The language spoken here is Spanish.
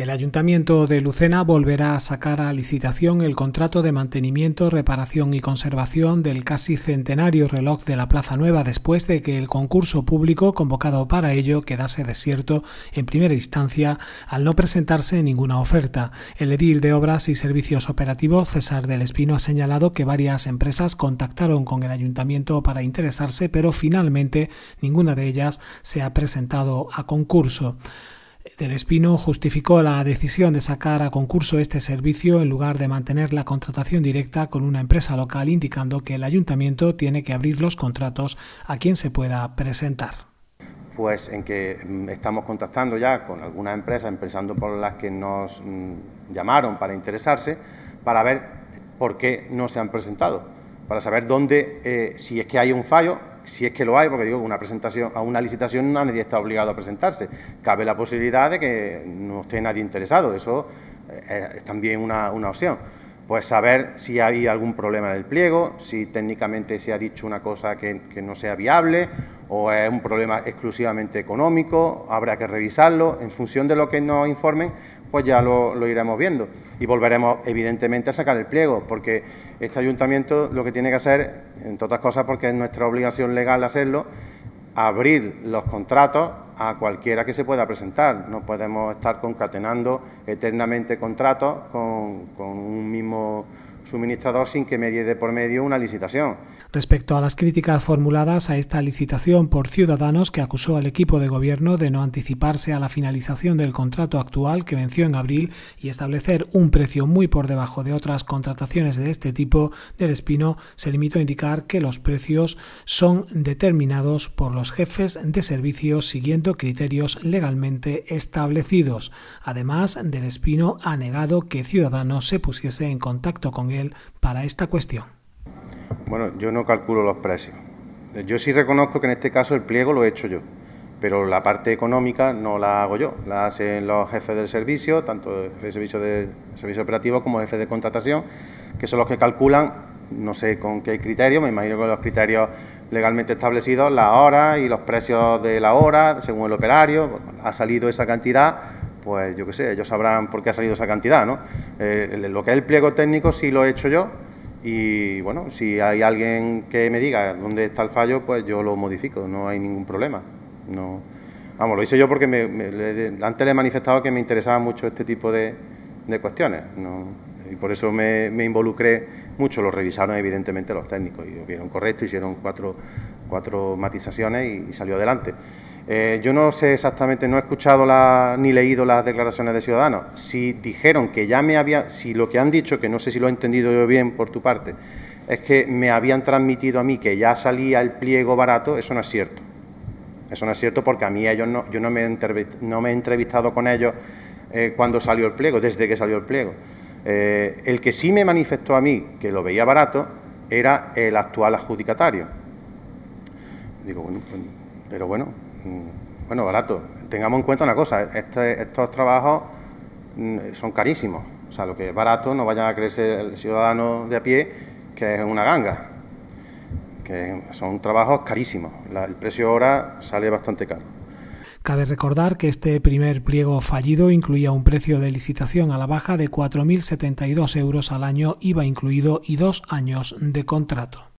El Ayuntamiento de Lucena volverá a sacar a licitación el contrato de mantenimiento, reparación y conservación del casi centenario reloj de la Plaza Nueva después de que el concurso público convocado para ello quedase desierto en primera instancia al no presentarse ninguna oferta. El edil de Obras y Servicios Operativos, César del Espino, ha señalado que varias empresas contactaron con el Ayuntamiento para interesarse, pero finalmente ninguna de ellas se ha presentado a concurso. Del Espino justificó la decisión de sacar a concurso este servicio en lugar de mantener la contratación directa con una empresa local, indicando que el ayuntamiento tiene que abrir los contratos a quien se pueda presentar pues en que mm, estamos contactando ya con algunas empresas, empezando por las que nos mm, llamaron para interesarse, para ver por qué no se han presentado, para saber dónde, eh, si es que hay un fallo si es que lo hay, porque digo, una presentación, a una licitación nadie está obligado a presentarse. Cabe la posibilidad de que no esté nadie interesado, eso eh, es también una opción pues saber si hay algún problema en el pliego, si técnicamente se ha dicho una cosa que, no sea viable o es un problema exclusivamente económico, habrá que revisarlo. En función de lo que nos informen, pues ya lo, lo iremos viendo y volveremos evidentemente a sacar el pliego, porque este ayuntamiento lo que tiene que hacer, entre otras cosas porque es nuestra obligación legal hacerlo, abrir los contratos a cualquiera que se pueda presentar. No podemos estar concatenando eternamente contratos con, un mismo suministrador sin que medie de por medio una licitación. Respecto a las críticas formuladas a esta licitación por Ciudadanos que acusó al equipo de gobierno de no anticiparse a la finalización del contrato actual que venció en abril y establecer un precio muy por debajo de otras contrataciones de este tipo, Del Espino se limitó a indicar que los precios son determinados por los jefes de servicios siguiendo criterios legalmente establecidos. Además, Del Espino ha negado que Ciudadanos se pusiese en contacto con él para esta cuestión. Bueno, yo no calculo los precios. Yo sí reconozco que en este caso el pliego lo he hecho yo, pero la parte económica no la hago yo, la hacen los jefes del servicio, tanto jefe de servicio, de, servicio operativo como jefe de contratación, que son los que calculan, no sé con qué criterio, me imagino que los criterios legalmente establecidos, la hora y los precios de la hora, según el operario, ha salido esa cantidad, pues yo qué sé, ellos sabrán por qué ha salido esa cantidad, ¿no? Eh, lo que es el pliego técnico sí lo he hecho yo y, bueno, si hay alguien que me diga dónde está el fallo, pues yo lo modifico, no hay ningún problema. No, vamos, lo hice yo porque me, antes le he manifestado que me interesaba mucho este tipo de, cuestiones, Y por eso me, involucré mucho, lo revisaron evidentemente los técnicos y lo vieron correcto, hicieron cuatro, cuatro matizaciones y salió adelante. Eh, yo no sé exactamente, no he escuchado ni leído las declaraciones de Ciudadanos. Si dijeron que ya me había, si lo que han dicho, que no sé si lo he entendido yo bien por tu parte, es que me habían transmitido a mí que ya salía el pliego barato, eso no es cierto. Eso no es cierto porque a mí ellos no, yo no me, he entrevistado con ellos eh, cuando salió el pliego, desde que salió el pliego. Eh, el que sí me manifestó a mí que lo veía barato era el actual adjudicatario. Digo, bueno, pues, pero bueno, Mm, bueno, barato. Tengamos en cuenta una cosa, este, estos trabajos mm, son carísimos. O sea, lo que es barato no vaya a creerse el ciudadano de a pie que es una ganga, que son trabajos carísimos. el precio ahora sale bastante caro. Cabe recordar que este primer pliego fallido incluía un precio de licitación a la baja de 4.072 euros al año, iba incluido y dos años de contrato.